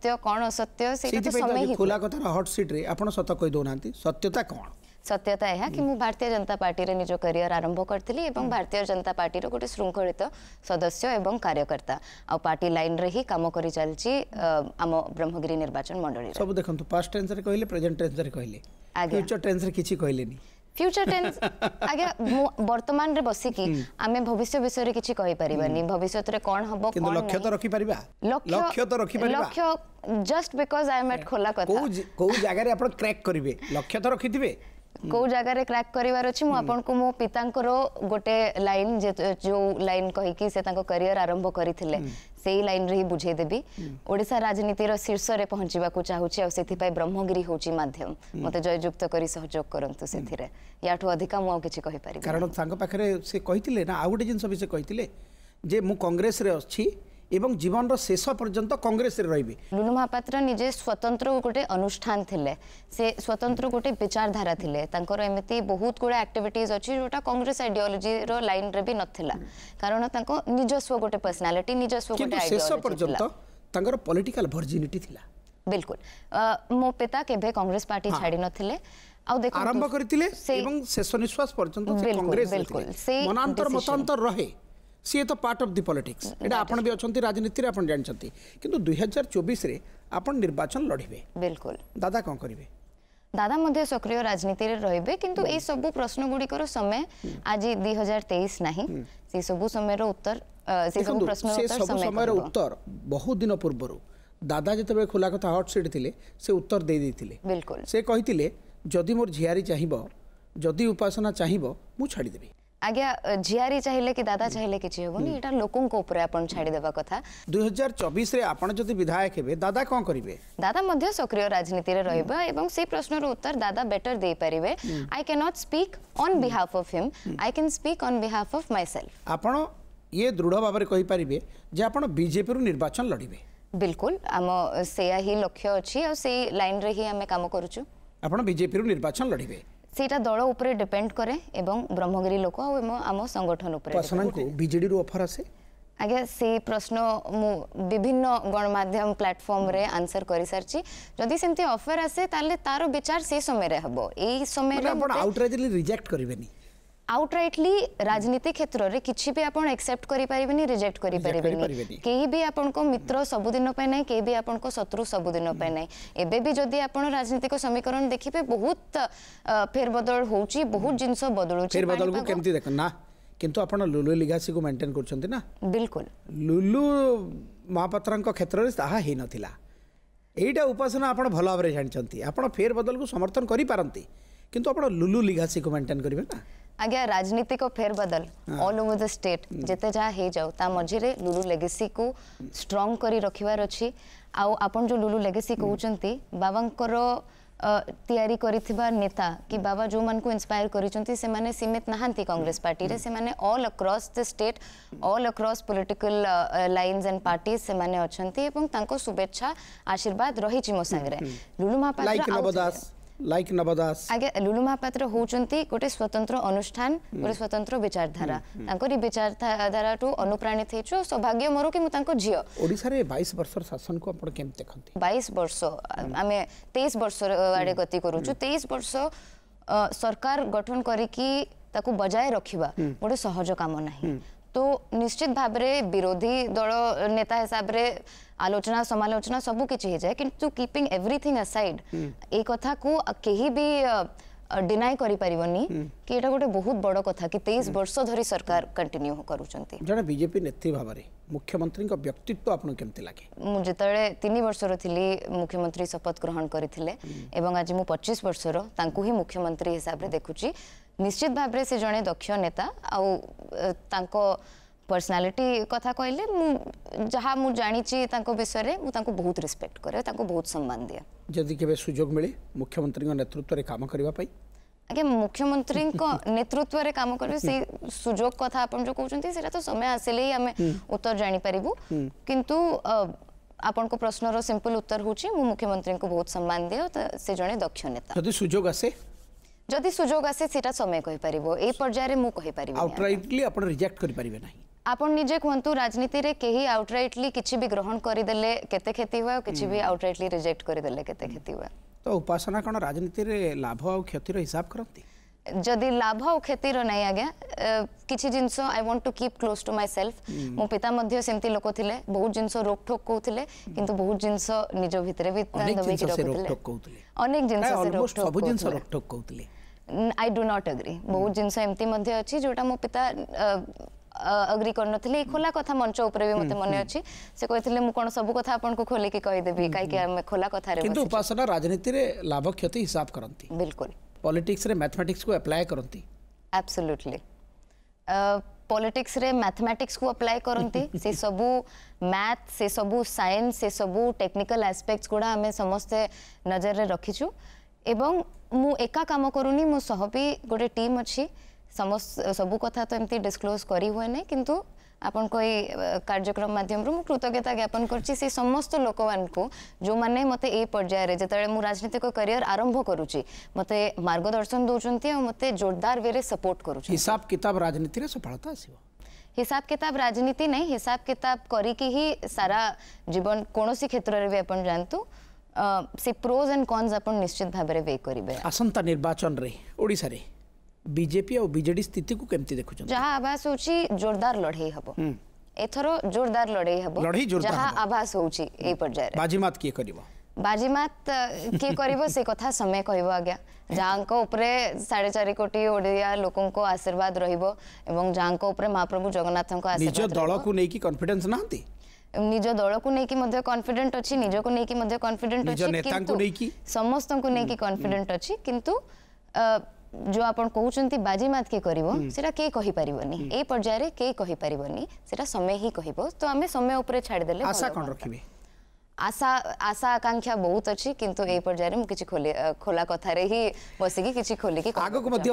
ସତ୍ୟ କ'ଣ ସତ୍ୟ ସେଇଟା ସମୟ ଖୋଲା କଥାର ହଟ୍ ସିଟ୍ରେ ଆପଣ ସତ କହି ଦେଉନାହାନ୍ତି ସତ୍ୟତା କ'ଣ ସତ୍ୟତା ଏହା କି ମୁଁ ଭାରତୀୟ ଜନତା ପାର୍ଟିରେ ନିଜ କ୍ୟାରିୟର ଆରମ୍ଭ କରିଥିଲି ଏବଂ ଭାରତୀୟ ଜନତା ପାର୍ଟିର ଗୋଟେ ଶୃଙ୍ଖଳିତ ସଦସ୍ୟ ଏବଂ କାର୍ଯ୍ୟକର୍ତ୍ତା ଆଉ ପାର୍ଟି ଲାଇନ୍ରେ ହିଁ କାମ କରି ଚାଲିଛି ଆମ ବ୍ରହ୍ମଗିରି ନିର୍ବାଚନ ମଣ୍ଡଳୀ ସବୁ ଦେଖନ୍ତୁ ପାଷ୍ଟ ଟେନ୍ସରେ କହିଲେ ପ୍ରେଜେଣ୍ଟ ଟେନ୍ସରେ କହିଲେ ଫ୍ୟୁଚର ଟେନ୍ସରେ କିଛି କହିଲେନି ফ্যুচর টেন্স আজ্ঞা ମୁଁ ବର୍ତ୍ତମାନରେ ବସିକି ଆମେ ଭବିଷ୍ୟ ବିଷୟରେ କିଛି କହିପାରିବାନି ଭବିଷ୍ୟତରେ କ'ଣ ହବ କ'ଣ ଲକ୍ଷ୍ୟ ତ ରଖିପାରିବା ଲକ୍ଷ୍ୟ ତ ରଖିପାରିବା ଲକ୍ଷ୍ୟ just because I am at ଖୋଲା କଥା କୋଉ କୋଉ ଜାଗାରେ ଆପଣ କ୍ରାକ୍ କରିବେ ଲକ୍ଷ୍ୟ ତ ରଖିଥିବେ କୋଉ ଜାଗାରେ କ୍ରାକ୍ କରିବାର ଅଛି ମୁଁ ଆପଣଙ୍କୁ ମୋ ପିତାଙ୍କର ଗୋଟେ ଲାଇନ ଯୋଉ ଲାଇନ କହିକି ସେ ତାଙ୍କ କ୍ୟାରିୟର ଆରମ୍ଭ କରିଥିଲେ ସେଇ ଲାଇନରେ ହିଁ ବୁଝେଇ ଦେବି ଓଡ଼ିଶା ରାଜନୀତିର ଶୀର୍ଷରେ ପହଞ୍ଚିବାକୁ ଚାହୁଁଛି ଆଉ ସେଥିପାଇଁ ବ୍ରହ୍ମଗିରି ହେଉଛି ମାଧ୍ୟମ ମୋତେ ଜୟଯୁକ୍ତ କରି ସହଯୋଗ କରନ୍ତୁ ସେଥିରେ ୟାଠୁ ଅଧିକା ମୁଁ ଆଉ କିଛି କହିପାରିବି କାରଣ ତାଙ୍କ ପାଖରେ ସେ କହିଥିଲେ ନା ଆଉ ଗୋଟେ ଜିନିଷ ବି ସେ କହିଥିଲେ ଯେ ମୁଁ କଂଗ୍ରେସରେ ଅଛି ଏବଂ ଜୀବନର ଶେଷ ପର୍ଯ୍ୟନ୍ତ କଂଗ୍ରେସରେ ରହିବେ ଲୁଲୁ ମହାପାତ୍ର ନିଜେ ସ୍ୱତନ୍ତ୍ର ଗୋଟେ ଅନୁଷ୍ଠାନ ଥିଲେ ସେ ସ୍ୱତନ୍ତ୍ର ଗୋଟେ ବିଚାରଧାରା ଥିଲେ ତାଙ୍କର ଏମିତି ବହୁତ ଗୁଡ଼ାଏ ଆକ୍ଟିଭିଟିଜ୍ ଅଛି ଯେଉଁଟା କଂଗ୍ରେସ ଆଇଡିଓଲୋଜିର ଲାଇନ୍ରେ ବି ନଥିଲା କାରଣ ତାଙ୍କ ନିଜସ୍ୱ ଗୋଟେ ପର୍ସନାଲିଟି ନିଜସ୍ୱ ଗୋଟେ ଶେଷ ପର୍ଯ୍ୟନ୍ତ ତାଙ୍କର ପଲିଟିକାଲ ଭର୍ଜିନିଟି ଥିଲା ବିଲକୁଲ ମୋ ପିତା କେବେ କଂଗ୍ରେସ ପାର୍ଟି ଛାଡ଼ି ନଥିଲେ ଆଉ ଦେଖ ଆରମ୍ଭ କରିଥିଲେ ଏବଂ ଶେଷ ନିଶ୍ୱାସ ପର୍ଯ୍ୟନ୍ତ କଂଗ୍ରେସ ମନାନ୍ତର ମତାନ୍ତର ରହେ ସିଏ তো পার্ট অফ দি পলিটিক্স এটা আপনার বি ଅଛନ୍ତି ରାଜନୀତିରେ ଆପଣ ଜାଣିଛନ୍ତି কিন্তু ଦୁଇ ହଜାର ଚବିଶରେ ଆପଣ ନିର୍ବାଚନ ଲଢ଼ିବେ ବିଲକୁଲ ଦାଦା କ'ଣ କରିବେ দাদা মধ্যে সক্রিয় রাজনীতিরে রহবে কিন্তু এই সব প্রশ্ন গুড়িকর সময় আজ দুই হাজার তেইশ না সেই সব সময়ের উত্তর সে সব প্রশ্ন সময়ের উত্তর বহু দিন পূর্বর দাদা যেতবে খোলা কথা হট সিট লে সে উত্তর দিয়ে দিয়েছিল বিলকুল সে কহিলে যদি মোর ঝিয়ারি চাহিব যদি উপাসনা চাহিব মু ছাড়ি দেবি আজ্ঞা ঝিয়ারি চাইলে কি দাদা চাইলে কিছু হবনি এটা লোকঙ্ক উপরে আপন ছাড়ি দেবা কথা 2024 রে আপন যদি বিধায়ক হেবে দাদা কোন করিবে দাদা মধ্য সক্রিয় রাজনীতি রে রহিবা এবং সেই প্রশ্নর উত্তর দাদা বেটার দেই পারিবে I can not speak on behalf of him I can speak on behalf of myself আপন ইয়ে দৃঢ় ভাবে কই পারিবে যে আপন বিজেপি রু নির্বাচন লড়িবে বিলকুল আম সেয়া হি লক্ষ্য অছি আর সেই লাইন রে হি আমি কাম করুচু আপন বিজেপি রু নির্বাচন লড়িবে ସେଇଟା ଦଳ ଉପରେ ଡିପେଣ୍ଡ କରେ ଏବଂ ବ୍ରହ୍ମଗିରି ଲୋକ ଆଉ ଆମ ସଂଗଠନ ଉପରେ ବିଜେଡିରୁ ଅଫର ଆସେ ଆଜ୍ଞା ସେଇ ପ୍ରଶ୍ନ ମୁଁ ବିଭିନ୍ନ ଗଣମାଧ୍ୟମ ପ୍ଲାଟଫର୍ମରେ ଆନ୍ସର କରିସାରିଛି ଯଦି ସେମିତି ଅଫର ଆସେ ତାହେଲେ ତାର ବିଚାର ସେଇ ସମୟରେ ହେବ ଏଇ ସମୟରେ ରିଜେକ୍ଟ କରିବେନି आउटराइटली राजनीति क्षेत्र में किसी भी आपड़ एक्सेप्ट करें रिजेक्ट करें कहीं भी आपण मित्र सबुदिन ना कहीं भी आपण शत्रु सबुदिन ना एबे भी जदि आप राजनीतिक समीकरण देखिए बहुत फेरबदल हो बहुत जिनस बदलू किंतु लुलु लिगासी को मेंटेन करछन्ति ना बिल्कुल लुलु महापात्रଙ୍କ କ୍ଷେତ୍ରରେ ତାହା ହେଇନଥିଲା ଏଇଟା ଉପାସନା ଆପଣ ଭଲ ଭାବରେ ଜାଣିଛନ୍ତି ଆପଣ ଫେର ବଦଳକୁ ସମର୍ଥନ କରିପାରନ୍ତି କିନ୍ତୁ लुलु लिगासी को मेंटेन କରିବେ ना ଆଜ୍ଞା ରାଜନୀତିକ ଫେରବଦଲ ଅଲ୍ ଓଭର ଦ ଷ୍ଟେଟ୍ ଯେତେ ଯାହା ହେଇଯାଉ ତା ମଝିରେ ଲୁଲୁ ଲେଗେସିକୁ ଷ୍ଟ୍ରଙ୍ଗ କରି ରଖିବାର ଅଛି ଆଉ ଆପଣ ଯେଉଁ ଲୁଲୁ ଲେଗେସି କହୁଛନ୍ତି ବାବାଙ୍କର ତିଆରି କରିଥିବା ନେତା କି ବାବା ଯେଉଁମାନଙ୍କୁ ଇନ୍ସପାୟାର କରିଛନ୍ତି ସେମାନେ ସୀମିତ ନାହାନ୍ତି କଂଗ୍ରେସ ପାର୍ଟିରେ ସେମାନେ all across the state all across political lines and party ସେମାନେ ଅଛନ୍ତି ଏବଂ ତାଙ୍କ ଶୁଭେଚ୍ଛା ଆଶୀର୍ବାଦ ରହିଛି ମୋ ସାଙ୍ଗରେ ଲୁଲୁ ମହାପାତ୍ର लाइक नवदास आगे लुलु महापात्र होउचंती गोटे स्वतंत्र अनुष्ठान हम्म। गोटे स्वतंत्र विचारधारा हम्म, हम्म। विचारधारा टू अनुप्राणित हेचो सौभाग्य मोर कि मु तांको वर्ष शासन को आपण केम वर्ष आमे 23 वर्ष आड़े गति करूछु 23 वर्ष सरकार गठन करिकी ताकू बजाय रखिबा गोटे सहज काम ना तो निश्चित भाव विरोधी दल नेता हिसाब से आलोचना समालोचना सब कि किंतु कीपिंग एवरीथिंग असाइड एक कथा को कहीं भी डिनाय करि परिवनी हम्म। कि एटा गोटे बहुत बड़ कथ कि 23 हम्म। वर्ष धरी सरकार कंटिन्यू करू चंती जने बीजेपी नेत्री भाबरे मुख्यमंत्री को व्यक्तित्व आपन केमते लागे मु जतले थिली मुख्यमंत्री शपथ ग्रहण करथिले हम्म। एवं आज मु 25 वर्ष रो ही मुख्यमंत्री हिसाब रे देखुची निश्चित भाव से जो दक्ष नेता आ पर्सनालिटी कथा कहले मु जाणी विषय में बहुत रिस्पेक्ट करे बहुत सम्मान दिए जदि के सुजोग मिले मुख्यमंत्री नेतृत्व में कम करने आगे मुख्यमंत्री नेतृत्व में कम कर सुजोग कथा आप जो कहते तो समय आसिले उत्तर जापरबू कि आपण प्रश्नर सिंपल उत्तर हूँ मुख्यमंत्री को बहुत सम्मान दिए जो दक्ष नेता सुजोग आसे ଯଦି ସୁଯୋଗ ଆସେ ସେଟା ସମୟ କହିପାରିବ ଏଇ ପର୍ଯ୍ୟାୟରେ ମୁଁ କହିପାରିବି ଆଉଟ୍ରାଇଟଲି ଆପଣ ରିଜେକ୍ଟ କରିପାରିବେ ନାହିଁ ଆପଣ ନିଜେ କୁହନ୍ତୁ ରାଜନୀତିରେ କେହି ଆଉଟ୍ରାଇଟଲି କିଛି ବି ଗ୍ରହଣ କରିଦେଲେ କେତେ କ୍ଷତି ହୁଏ ଆଉ କିଛି ବି ଆଉଟ୍ରାଇଟଲି ରିଜେକ୍ଟ କରିଦେଲେ କେତେ କ୍ଷତି ହୁଏ ତ ଉପାସନା କ'ଣ ରାଜନୀତିରେ ଲାଭ ଆଉ କ୍ଷତିର ହିସାବ କରନ୍ତି ଯଦି ଲାଭ ଆଉ କ୍ଷତିର ନାହିଁ ଆଜ୍ଞା କିଛି ଜିନିଷ I want to keep close to myself ମୋ ପିତା ମଧ୍ୟ ସେମିତି ଲୋକ ଥିଲେ ବହୁତ ଜିନିଷ ରୋକଠୋକ କହୁଥିଲେ କିନ୍ତୁ ବହୁତ ଜିନିଷ ନିଜ ଭିତରେ ବି ଅନେକ ଜିନିଷ ରୋକଠୋକ କହୁଥିଲେ ଆଇ ଡୁ ନଟ୍ ଆଗ୍ରି ବହୁତ ଜିନିଷ ଏମିତି ମଧ୍ୟ ଅଛି ଯେଉଁଟା ମୋ ପିତା ଅଗ୍ରି କରିନଥିଲେ ଏଇ ଖୋଲା କଥା ମଞ୍ଚ ଉପରେ ବି ମୋତେ ମନେ ଅଛି ସେ କହିଥିଲେ ମୁଁ କ'ଣ ସବୁ କଥା ଆପଣଙ୍କୁ ଖୋଲିକି କହିଦେବି କାହିଁକି ଆମେ ଖୋଲା କଥାରେ କିନ୍ତୁ ଉପାସନା ରାଜନୀତିରେ ଲାଭ କ୍ଷତି ହିସାବ କରନ୍ତି ବିଲକୁଲ ପଲିଟିକ୍ସରେ ମ୍ୟାଥମେଟିକ୍ସକୁ ଆପ୍ଲାଏ କରନ୍ତି ଆବସଲ୍ୟୁଟଲି ପଲିଟିକ୍ସରେ ମ୍ୟାଥମେଟିକ୍ସକୁ ଆପ୍ଲାଏ କରନ୍ତି ସେସବୁ ମ୍ୟାଥ୍ ସେସବୁ ସାଇନ୍ସ ସେସବୁ ଟେକ୍ନିକାଲ ଆସ୍ପେକ୍ଟସ୍ ଗୁଡ଼ା ଆମେ ସମସ୍ତେ ନଜରରେ ରଖିଛୁ ଏବଂ ମୁଁ ଏକା କାମ କରୁନି ମୋ ସହ ବି ଗୋଟେ ଟିମ୍ ଅଛି ସମସ୍ତ ସବୁ କଥା ତ ଏମିତି ଡିସକ୍ଲୋଜ୍ କରି ହୁଏ ନାହିଁ କିନ୍ତୁ ଆପଣଙ୍କ ଏଇ କାର୍ଯ୍ୟକ୍ରମ ମାଧ୍ୟମରୁ ମୁଁ କୃତଜ୍ଞତା ଜ୍ଞାପନ କରୁଛି ସେ ସମସ୍ତ ଲୋକମାନଙ୍କୁ ଯେଉଁମାନେ ମୋତେ ଏଇ ପର୍ଯ୍ୟାୟରେ ଯେତେବେଳେ ମୁଁ ରାଜନୈତିକ କ୍ୟାରିୟର ଆରମ୍ଭ କରୁଛି ମୋତେ ମାର୍ଗଦର୍ଶନ ଦେଉଛନ୍ତି ଆଉ ମୋତେ ଜୋରଦାର ୱେରେ ସପୋର୍ଟ କରୁଛନ୍ତି ହିସାବ କିତାବ ରାଜନୀତିରେ ସଫଳତା ଆସିବ ହିସାବ କିତାବ ରାଜନୀତି ନାହିଁ ହିସାବ କିତାବ କରିକି ହିଁ ସାରା ଜୀବନ କୌଣସି କ୍ଷେତ୍ରରେ ବି ଆପଣ ଜାଣନ୍ତୁ से प्रोज एंड कन्स आप निश्चित भाव में वे करेंगे आसंता निर्वाचन रे रे बीजेपी और बीजेडी स्थिति को केमती देखु जहाँ आभास हो जोरदार लड़े हम हम्म. एथर जोरदार लड़े हम जहाँ आभास हूँ ये बाजीमात किए कर बाजीमात किए कर से कथा समय कह आज्ञा जहाँ साढ़े चार कोटी ओडिया लोक आशीर्वाद रहा जहाँ महाप्रभु जगन्नाथ दल को लेकिन कन्फिडेन्स नहांती ନିଜ ଦଳକୁ ନେଇକି ମଧ୍ୟ अच्छी ଅଛି ନିଜକୁ ନେଇକି ମଧ୍ୟ କନଫିଡେଣ୍ଟ ଅଛି ସମସ୍ତଙ୍କୁ ନେଇକି କନଫିଡେଣ୍ଟ ଅଛି କିନ୍ତୁ जो आप कहते बाजीमात किए कर समय ही कह तो आम समय उपर आशा आशा आकांक्षा बहुत अच्छी किंतु ये हम्म। पर्यायर मुझे खोला कथा ही बसिकी कि खोलिकी